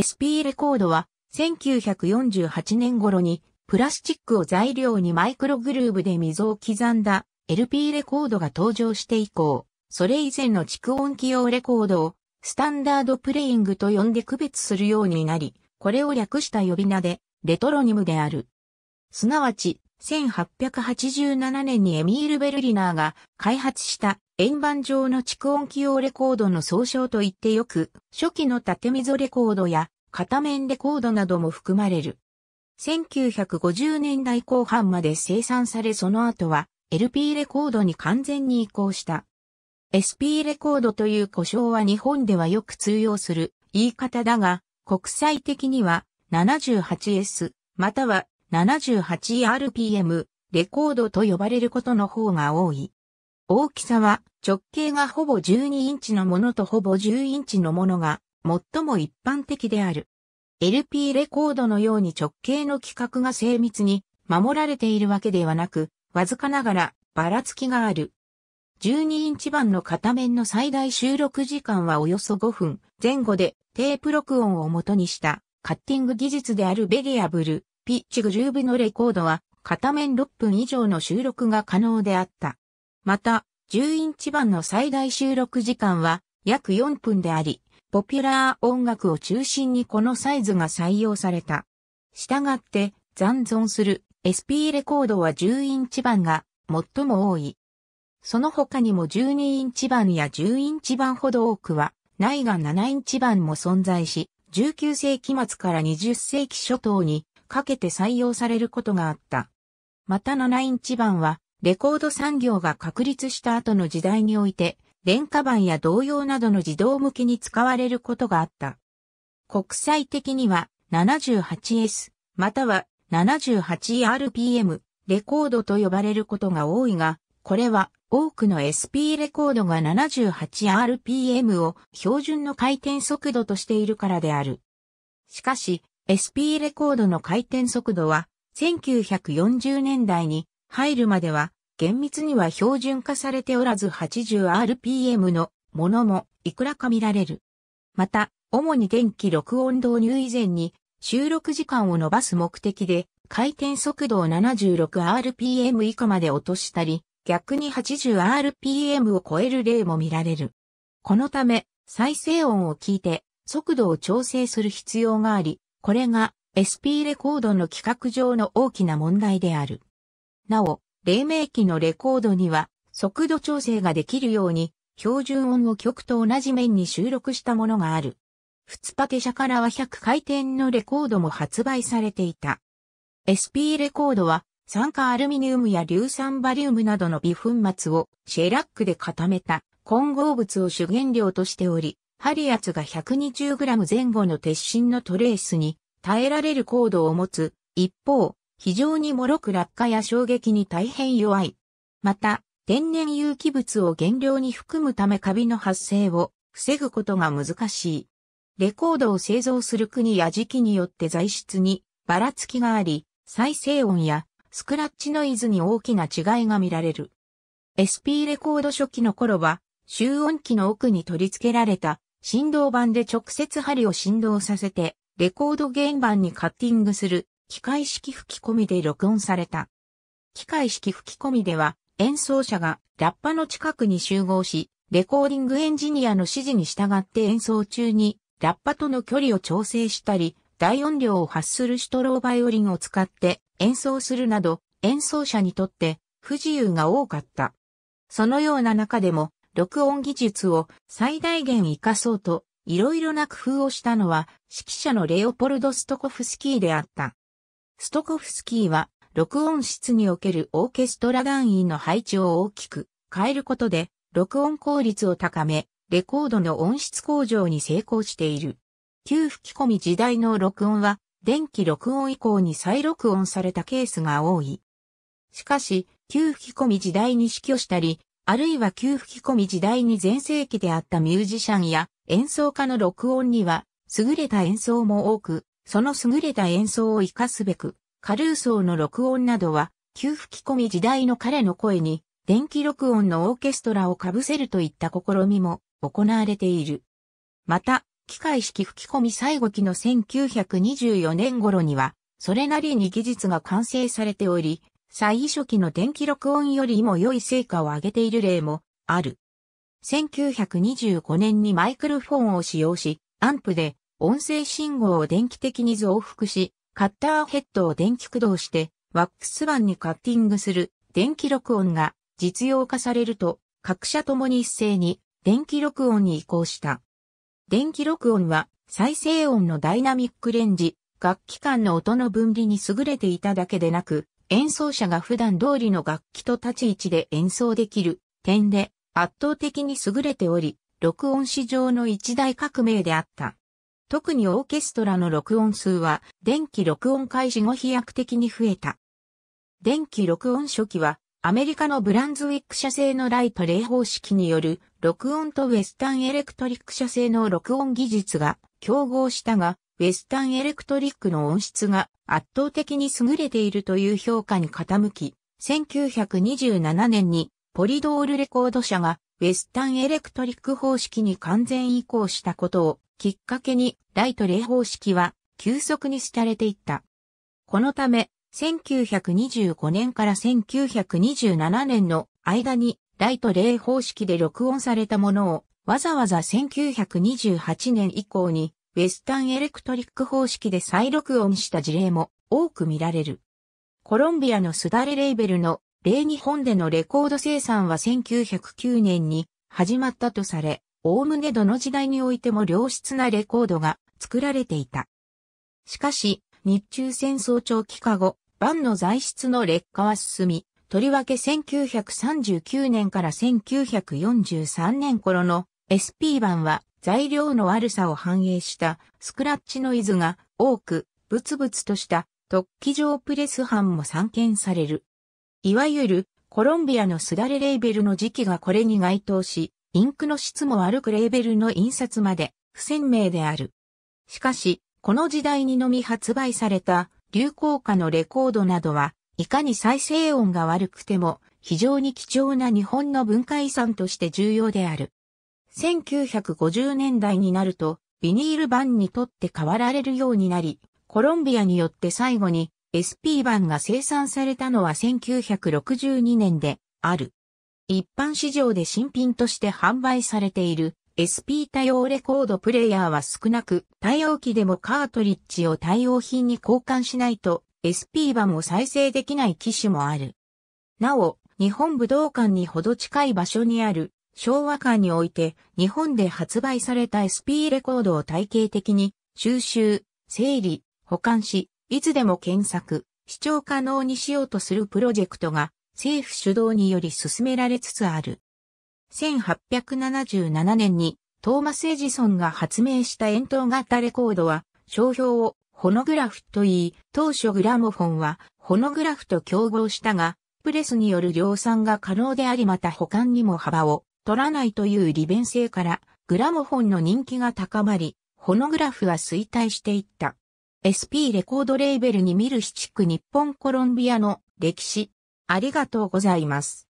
SP レコードは1948年頃にプラスチックを材料にマイクログルーブで溝を刻んだ LP レコードが登場して以降、それ以前の蓄音機用レコードをスタンダードプレイングと呼んで区別するようになり、これを略した呼び名でレトロニムである。すなわち、1887年にエミール・ベルリナーが開発した円盤状の蓄音機用レコードの総称と言ってよく、初期の縦溝レコードや片面レコードなども含まれる。1950年代後半まで生産されその後は LP レコードに完全に移行した。SP レコードという故障は日本ではよく通用する言い方だが、国際的には 78S または 78rpm レコードと呼ばれることの方が多い。大きさは直径がほぼ12インチのものとほぼ10インチのものが最も一般的である。LP レコードのように直径の規格が精密に守られているわけではなく、わずかながらばらつきがある。12インチ版の片面の最大収録時間はおよそ5分前後でテープ録音を元にしたカッティング技術であるベリアブルピッチグルーブのレコードは、片面6分以上の収録が可能であった。また、10インチ版の最大収録時間は約4分であり、ポピュラー音楽を中心にこのサイズが採用された。したがって、残存する SP レコードは10インチ版が最も多い。その他にも12インチ版や10インチ版ほど多くは、内いが7インチ版も存在し、19世紀末から20世紀初頭にかけて採用されることがあった。また7インチ版は、レコード産業が確立した後の時代において、廉価版や同様などの自動向けに使われることがあった。国際的には 78S または 78RPM レコードと呼ばれることが多いが、これは多くの SP レコードが 78RPM を標準の回転速度としているからである。しかし、SP レコードの回転速度は1940年代に入るまでは厳密には標準化されておらず 80rpm のものもいくらか見られる。また、主に電気録音導入以前に収録時間を延ばす目的で回転速度を 76rpm 以下まで落としたり、逆に 80rpm を超える例も見られる。このため、再生音を聞いて速度を調整する必要があり、これが SP レコードの規格上の大きな問題である。なお、黎明期のレコードには速度調整ができるように標準音を曲と同じ面に収録したものがある。二パケ社からは100回転のレコードも発売されていた。SP レコードは酸化アルミニウムや硫酸バリウムなどの微粉末をシェラックで固めた混合物を主原料としており、ハリアツが 120g 前後の鉄心のトレースに耐えられる高度を持つ。一方、非常に脆く落下や衝撃に大変弱い。また、天然有機物を原料に含むためカビの発生を防ぐことが難しい。レコードを製造する国や時期によって材質にばらつきがあり、再生音やスクラッチノイズに大きな違いが見られる。SP レコード初期の頃は、集音機の奥に取り付けられた振動板で直接針を振動させて、レコード原板にカッティングする、機械式吹き込みで録音された。機械式吹き込みでは、演奏者がラッパの近くに集合し、レコーディングエンジニアの指示に従って演奏中に、ラッパとの距離を調整したり、大音量を発するシュトローバイオリンを使って演奏するなど、演奏者にとって不自由が多かった。そのような中でも、録音技術を最大限活かそうと、いろいろな工夫をしたのは、指揮者のレオポルド・ストコフスキーであった。ストコフスキーは、録音室におけるオーケストラ団員の配置を大きく変えることで、録音効率を高め、レコードの音質向上に成功している。旧吹き込み時代の録音は、電気録音以降に再録音されたケースが多い。しかし、旧吹き込み時代に死去したり、あるいは旧吹き込み時代に前世紀であったミュージシャンや演奏家の録音には優れた演奏も多く、その優れた演奏を活かすべく、カルーソーの録音などは、旧吹き込み時代の彼の声に、電気録音のオーケストラを被せるといった試みも行われている。また、機械式吹き込み最後期の1924年頃には、それなりに技術が完成されており、最初期の電気録音よりも良い成果を上げている例もある。1925年にマイクロフォンを使用し、アンプで音声信号を電気的に増幅し、カッターヘッドを電気駆動してワックス板にカッティングする電気録音が実用化されると、各社ともに一斉に電気録音に移行した。電気録音は再生音のダイナミックレンジ、楽器間の音の分離に優れていただけでなく、演奏者が普段通りの楽器と立ち位置で演奏できる点で圧倒的に優れており、録音史上の一大革命であった。特にオーケストラの録音数は電気録音開始後飛躍的に増えた。電気録音初期はアメリカのブランズウィック社製のライトイ方式による録音とウェスタンエレクトリック社製の録音技術が競合したが、ウェスタンエレクトリックの音質が圧倒的に優れているという評価に傾き、1927年にポリドールレコード社がウェスタンエレクトリック方式に完全移行したことをきっかけにライトレイ方式は急速に廃れていった。このため、1925年から1927年の間にライトレイ方式で録音されたものをわざわざ1928年以降にウェスタンエレクトリック方式で再録音した事例も多く見られる。コロンビアのすだれレーベルの例日本でのレコード生産は1909年に始まったとされ、おおむねどの時代においても良質なレコードが作られていた。しかし、日中戦争長期化後、版の材質の劣化は進み、とりわけ1939年から1943年頃の SP 版は材料の悪さを反映したスクラッチノイズが多く、ブツブツとした突起状プレス版も散見される。いわゆるコロンビアのすだれレーベルの時期がこれに該当し、インクの質も悪くレーベルの印刷まで不鮮明である。しかし、この時代にのみ発売された流行歌のレコードなどは、いかに再生音が悪くても非常に貴重な日本の文化遺産として重要である。1950年代になると、ビニール版にとって変わられるようになり、コロンビアによって最後に SP 版が生産されたのは1962年である。一般市場で新品として販売されている SP 多用レコードプレイヤーは少なく、対応機でもカートリッジを対応品に交換しないと SP 版を再生できない機種もある。なお、日本武道館にほど近い場所にある昭和館において日本で発売された SP レコードを体系的に収集、整理、保管し、いつでも検索、視聴可能にしようとするプロジェクトが政府主導により進められつつある。1877年にトーマス・エジソンが発明した円筒型レコードは商標をホノグラフと言い、当初グラモフォンはホノグラフと競合したが、プレスによる量産が可能でありまた保管にも幅を取らないという利便性から、グラモフォンの人気が高まり、ホノグラフは衰退していった。SP レコードレーベルに見る七区日本コロンビアの歴史。ありがとうございます。